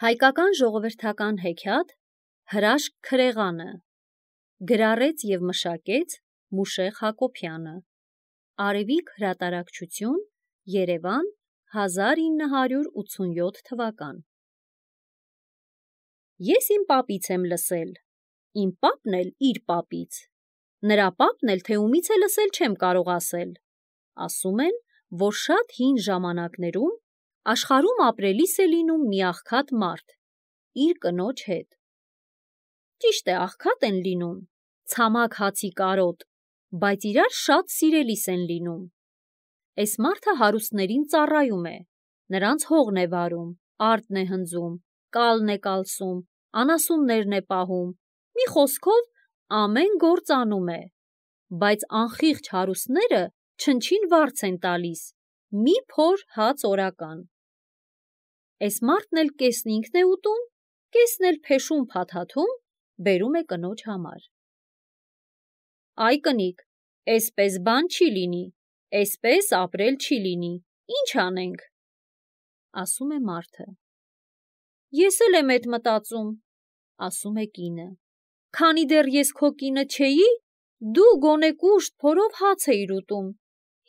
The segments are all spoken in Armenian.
Հայկական ժողովրդական հեքիաթ Հրաշք քրեղանը գրառեց եւ մշակեց Մուշեղ Հակոբյանը Արևիկ հրատարակչություն Երևան 1987 թվական Ես իմ papից եմ լսել իմ papն էլ իր papից նրա papն էլ թե ումից է լսել չեմ կարող ասել ասում են որ շատ հին ժամանակներում աշխարում ապրելիս է լինում մի աղքատ մարդ, իր կնոջ հետ։ Ճիշտ է, աղքատ են լինում, ցամաք հացի կարոտ, բայց իրար շատ սիրելիս են լինում։ Այս մարդը հարուստներին ծառայում է, նրանց հողն է վարում, արտն է հնձում, կալն է կալսում, անասուններն է պահում, մի խոսքով ամեն գործ անում է։ Բայց անխիղճ հարուստները չնչին վարձ են տալիս, մի փոր հաց օրական։ Այս մարդն էլ կեսն ինքն է ուտում, կեսն էլ փեշում փաթաթում, բերում է կնոջ համար։ Այ կնիկ, այսպես բան չի լինի, այսպես ապրել չի լինի, ինչ անենք, ասում է մարդը։ Ես էլ եմ այդ մտածում, ասում է կինը։ Քանի դեռ ես քո կինը չէի, դու գոնե կուշտ փորով հաց էիր ուտում։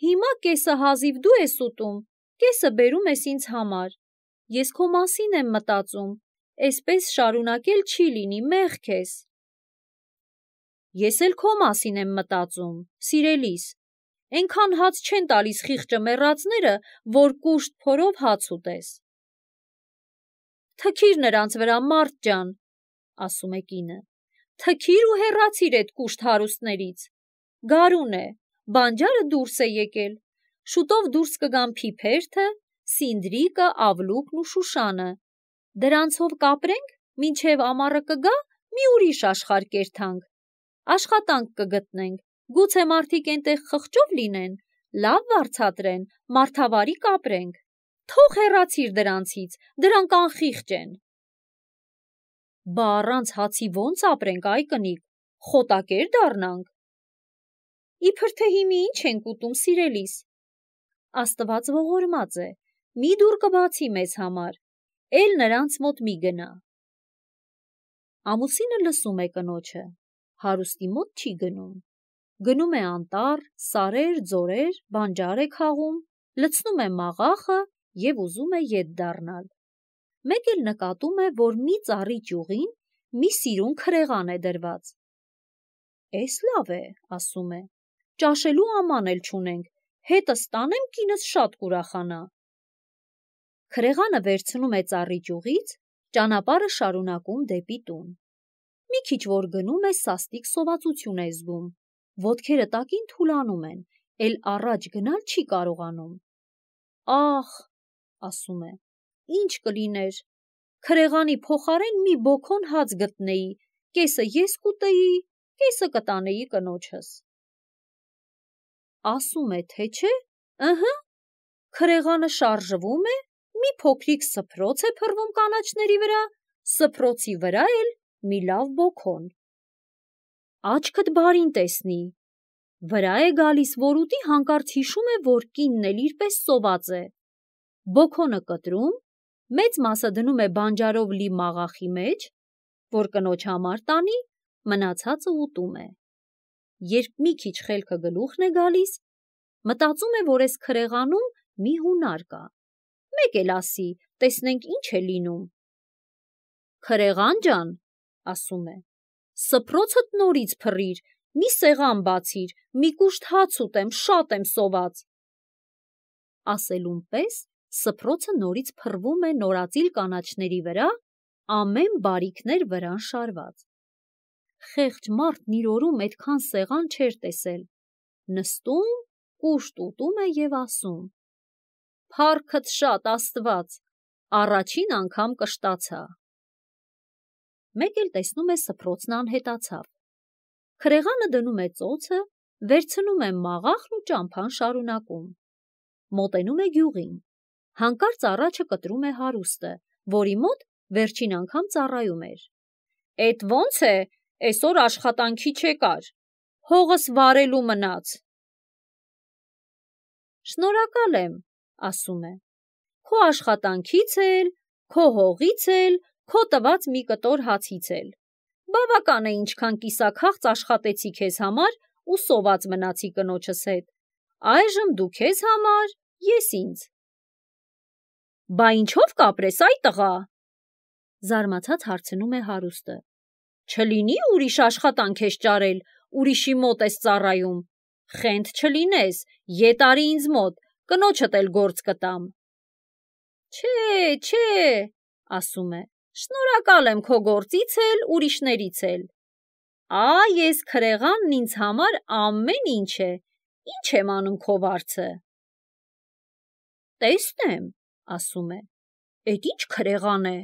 Հիմա կեսը հազիվ դու ես ուտում, կեսը բերում ես ինձ համար։ Ես քո մասին եմ մտածում։ Էսպես շարունակել չի լինի, մեղք ես։ Ես էլ քո մասին եմ մտածում, սիրելիս։ Էնքան հաց չեն տալիս խիղճը մեռածները, որ կուշտ փորով հաց ուտես։ Թքիր նրանց վրա, մարդ ջան, ասում է կինը։ Թքիր ու հեռացիր այդ կուշտ հարուստներից։ Գարուն է, բանջարը դուրս է եկել։ Շուտով դուրս կգան փիփերթը, Սինդրիկը, Ավլուկն ու Շուշանը։ Դրանցով կապրենք, մինչև ամառը կգա, մի ուրիշ աշխարհ կերթանք։ Աշխատանք կգտնենք, գուցե մարդիկ այնտեղ խղճով լինեն, լավ վարձատրեն, մարդավարի կապրենք։ Թող հեռացիր դրանցից, դրանք անխիղճ են։ Բա առանց հացի ո՞նց ապրենք, այ կնիկ, խոտակեր դառնանք։ Իբր թե հիմի ինչ ենք ուտում, սիրելիս։ Աստված ողորմած է, մի դուրկը բացի մեզ համար, էլ նրանց մոտ մի գնա։ Ամուսինը լսում է կնոջը, հարուստի մոտ չի գնում, գնում է անտառ, սարեր, ձորեր, բանջար է քաղում, լցնում է մաղախը եւ ուզում է յետ դառնալ։ Մեկ էլ նկատում է, որ մի ծառի ճյուղին մի սիրուն քրեղան է դրված։ «Էս լավ է», ասում է։ «Ճաշելու աման էլ չունենք, հետս տանեմ, կինս շատ կուրախանա»։ Խրեղանը վերցնում է ծառի ճյուղից, ճանապարհը շարունակում դեպի տուն։ Մի քիչ որ գնում է, սաստիկ սովածություն է զգում։ Ոտքերը տակին թուլանում են, ել առաջ գնալ չի կարողանում։ Ախ, ասում է։ Ինչ կլիներ։ Խրեղանի փոխարեն մի բոքոն հաց գտնեի, կեսը ես կուտեի, կեսը կտանեի կնոջս։ Ասում է, թե չէ, ըհը, Խրեղանը շարժվում է, մի փոքրիկ սփրոց է փռվում կանաչների վրա, սփրոցի վրա էլ մի լավ բոքոն։ Աչքդ բարին տեսնի։ Վրա է գալիս որուտի հանկարծ հիշում է, որ կինն էլ իրպես սոված է։ Բոքոնը կտրում, մեծ մասը դնում է բանջարով լի մաղախի մեջ, որ կնոջ համար տանի, մնացածը ուտում է։ Երբ մի քիչ խելքը գլուխն է գալիս, մտածում է, որ այս քրեղանում մի հունար կա մեկ էլ ասի, տեսնենք ինչ է լինում։ Քրեղան ջան, ասում է, սփրոցդ նորից փռիր, մի սեղան բացիր, մի կուշտ հաց ուտեմ, շատ եմ սոված։ Ասելուն պես սփրոցը նորից փռվում է նորածիլ կանաչների վրա, ամեն բարիկներ վրան շարված։ Խեղճ մարդն իր օրում այդքան սեղան չէր տեսել։ Նստում, կուշտ ուտում է եւ ասում. Փառքդ շատ Աստված, առաջին անգամ կշտացա։ Մեկ էլ տեսնում է սփռոցն անհետացավ։ Քրեղանը դնում է ծոցը, վերցնում է մաղախն ու ճամփան շարունակում։ Մոտենում է գյուղին։ Հանկարծ առաջը կտրում է հարուստը, որի մոտ վերջին անգամ ծառայում էր։ «Էդ ո՞նց է, այսօր աշխատանքի չեկար։ Հողս վարելու մնաց»։ Շնորհակալ եմ, ասում է. Քո աշխատանքից էլ, քո հողից էլ, քո տված մի կտոր հացից էլ։ Բավական է ինչքան կիսակախծ աշխատեցի քեզ համար ու սոված մնացի կնոջս հետ։ Այժմ դու քեզ համար, ես ինձ։ Բա ինչով կապրես այ տղա։ Զարմացած հարցնում է հարուստը։ Չլինի ուրիշ աշխատանք ես ճարել, ուրիշի մոտ ես ծառայում։ Խենթ չլինես, յետարի ինձ մոտ, Կնոջդ էլ գործ կտամ։ Չէ, չէ, ասում է։ Շնորհակալ եմ քո գործից էլ, ուրիշներից էլ։ Ա, ես քրեղանն ինձ համար ամեն ինչ է։ Ինչ եմ անում քո վարձը։ Տեսնեմ, ասում է։ Էդ ինչ քրեղան է։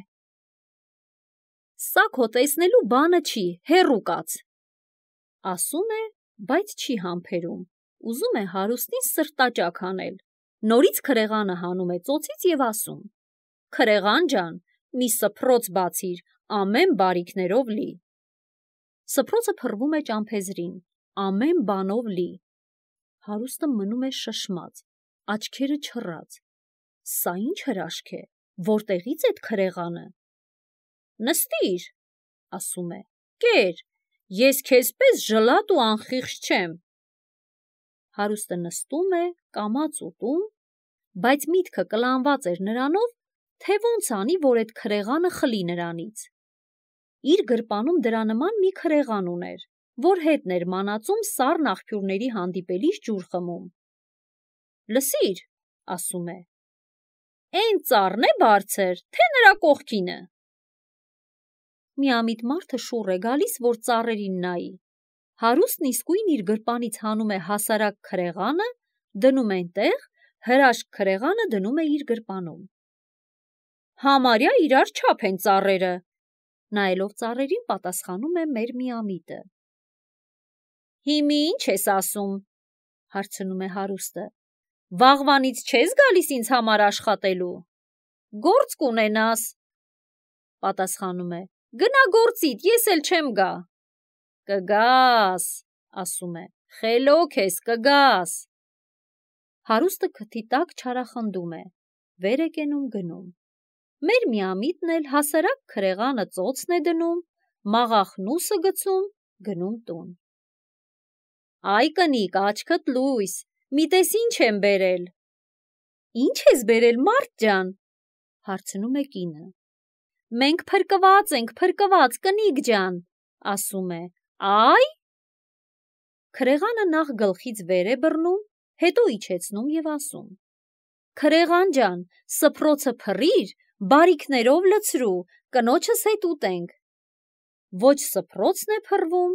Սա քո տեսնելու բանը չի, հերու կաց։ Ասում է, բայց չի համբերում։ Ուզում է հարուստին սրտաճակ անել։ Նորից քրեղանը հանում է ծոցից եւ ասում. Քրեղան ջան, մի սփռոց բացիր, ամեն բարիկներով լի։ Սփռոցը փռվում է ճամփեզրին, ամեն բանով լի։ Հարուստը մնում է շշմած, աչքերը չռած։ Սա ի՞նչ հրաշք է, որտեղից է քրեղանը։ Նստիր, ասում է։ Կեր, ես քեզ պես ժլատ ու անխիղճ չեմ հարուստը նստում է, կամաց ուտում, բայց միտքը կլանված էր նրանով, թե ոնց անի, որ այդ քրեղանը խլի նրանից։ Իր գրպանում դրա նման մի քրեղան ուներ, որ հետն էր մանացում սառն աղբյուրների հանդիպելիս ջուր խմում։ «Լսիր», ասում է։ «Էն ծառն է բարձր, թե նրա կողքինը»։ Մի ամիտ մարդը շուռ է գալիս, որ ծառերին նայի։ Հարուստն իսկույն իր գրպանից հանում է հասարակ քրեղանը, դնում այնտեղ, հրաշք քրեղանը դնում է իր գրպանում։ Համարյա իրար չափ են ծառերը։ Նայելով ծառերին պատասխանում է մեր միամիտը։ Հիմի ինչ ես ասում։ Հարցնում է հարուստը։ Վաղվանից չես գալիս ինձ համար աշխատելու։ Գործ կունենաս։ Պատասխանում է. Գնա գործիդ, ես էլ չեմ գա կգաս, ասում է, խելոք ես, կգաս։ Հարուստը քթի տակ չարախնդում է, վեր է կենում գնում։ Մեր միամիտն էլ հասարակ քրեղանը ծոցն է դնում, մաղախնուսը գցում, գնում տուն։ Այ կնիկ, աչքդ լույս, միտես ինչ եմ բերել։ Ինչ ես բերել, մարդ ջան, հարցնում է կինը։ Մենք փրկված ենք, փրկված, կնիկ ջան, ասում է, Այ Քրեղանը նախ գլխից վեր է բռնում, հետո իջեցնում եւ ասում. Քրեղան ջան, սփրոցը փռիր, բարիկներով լցրու, կնոջս հետ ուտենք։ Ոչ սփրոցն է փռվում,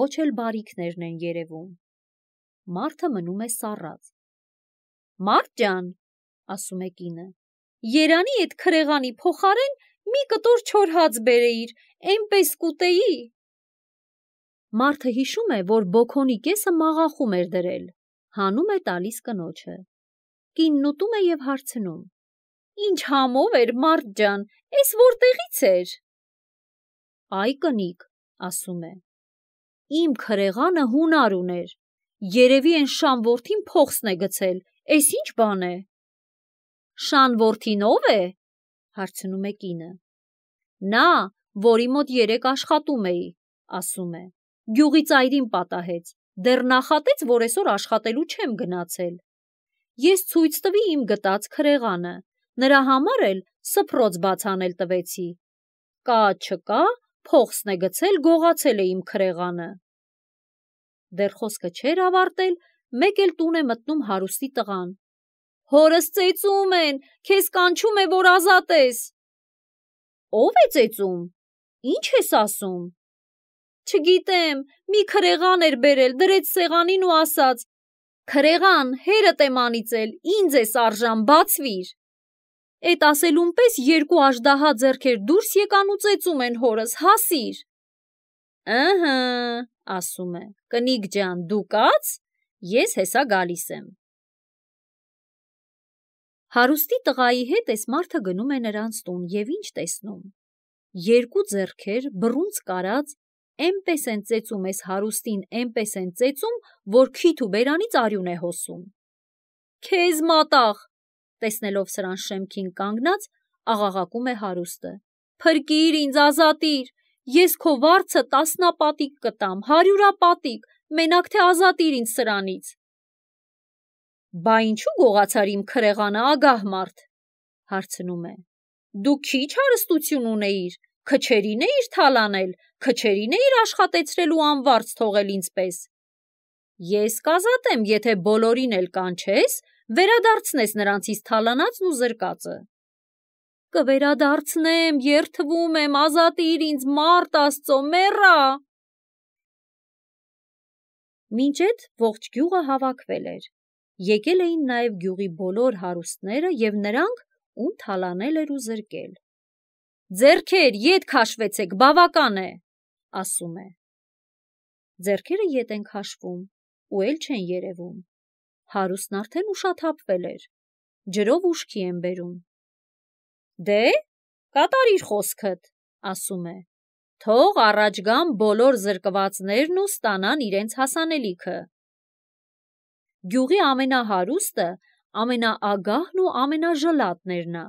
ոչ էլ բարիկներն են երևում։ Մարթը մնում է սառած։ Մարդ ջան, ասում է կինը, Երանի այդ քրեղանի փոխարեն մի կտոր չոր հաց բերեիր, այնպես կուտեի։ Մարդը հիշում է, որ բոքոնի կեսը մաղախում էր դրել, հանում է տալիս կնոջը։ Կինն ուտում է եւ հարցնում. Ինչ համով էր, մարդ ջան, էս որտեղից էր։ Այ կնիկ, ասում է։ Իմ քրեղանը հունար ուներ։ Երևի են շանվորթին փողսն է գցել։ Էս ինչ բան է։ Շանվորթին ով է։ հարցնում է կինը։ Նա, որի մոտ երեք աշխատում էի, ասում է։ Գյուղի ծայրին պատահեց, դեռ նախատեց, որ այսօր աշխատելու չեմ գնացել։ Ես ցույց տվի իմ գտած քրեղանը, նրա համար էլ սփռոց բացանել տվեցի։ Կա չկա, փողսն է գցել, գողացել է իմ քրեղանը։ Դեռ խոսքը չէր ավարտել, մեկ էլ տուն է մտնում հարուստի տղան։ Հորս ծեծում են, քեզ կանչում է, որ ազատ ես։ Ո՞վ է ծեծում։ Ինչ ես ասում։ Չգիտեմ, մի քրեղան էր բերել, դրեց սեղանին ու ասաց. «Քրեղան, հերդ եմ անիծել, ինձ ես արժան, բացվիր»։ Էդ ասելուն պես երկու աժդահա ձեռքեր դուրս եկան ու ծեծում են հորս, «Հասիր»։ «Ըհը», ասում է, «կնիկ ջան, դու կաց, ես հեսա գալիս եմ»։ Հարուստի տղայի հետ այս մարդը գնում է նրանց տուն եւ ինչ տեսնում։ Երկու ձեռքեր բռունց կարած էնպես են ծեծում ես հարուստին, էնպես են ծեծում, որ քիթ ու բերանից արյուն է հոսում։ Քեզ մատաղ, տեսնելով սրան շեմքին կանգնած, աղաղակում է հարուստը։ Փրկիր ինձ ազատիր, ես քո վարձը տասնապատիկ կտամ, հարյուրապատիկ, մենակ թե ազատիր ինձ սրանից։ Բա ինչու գողացար իմ քրեղանը ագահ մարդ, հարցնում է։ Դու քիչ հարստություն ունեիր, քչերին էիր թալանել, Քչերին էիր աշխատեցրելու անվարձ թողել ինձպես։ Ես կազատ եմ, եթե բոլորին էլ կանչես, վերադարձնես նրանցից թալանածն ու զրկածը։ Կվերադարձնեմ, երթվում եմ, ազատիր ինձ, մարդ աստծո, մեռա։ Մինչ այդ ողջ գյուղը հավաքվել էր։ Եկել էին նաև գյուղի բոլոր հարուստները եւ նրանք, ում թալանել էր ու զրկել։ Ձերքեր, ետ քաշվեցեք, բավական է ասում է. Ձերքերը ետ են քաշվում ու էլ չեն երևում։ Հարուսն արդեն ուշաթափվել էր։ Ջրով ուշքի են բերում։ Դե, կատարիր խոսքդ, ասում է։ Թող առաջ գան բոլոր զրկվածներն ու ստանան իրենց հասանելիքը։ Գյուղի ամենահարուստը ամենաագահն ու ամենաժլատներն է։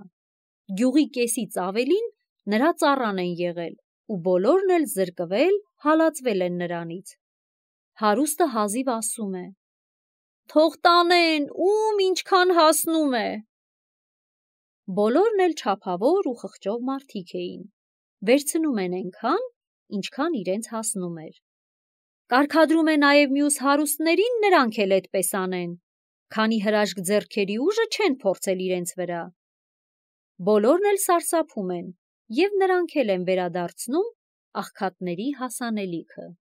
Գյուղի կեսից ավելին նրա ծառան են եղել ու բոլորն էլ զրկվել, հալածվել են նրանից։ Հարուստը հազիվ ասում է. Թող տանեն, ում ինչքան հասնում է։ Բոլորն էլ ճափավոր ու խղճով մարդիկ էին։ Վերցնում են այնքան, ինչքան իրենց հասնում էր։ Կարկադրում է նաև մյուս հարուստներին նրանք էլ այդպես անեն, քանի հրաշք ձեռքերի ուժը չեն փորձել իրենց վրա։ Բոլորն էլ սարսափում են, և նրանք էլ են վերադարձնում աղքատների հասանելիքը։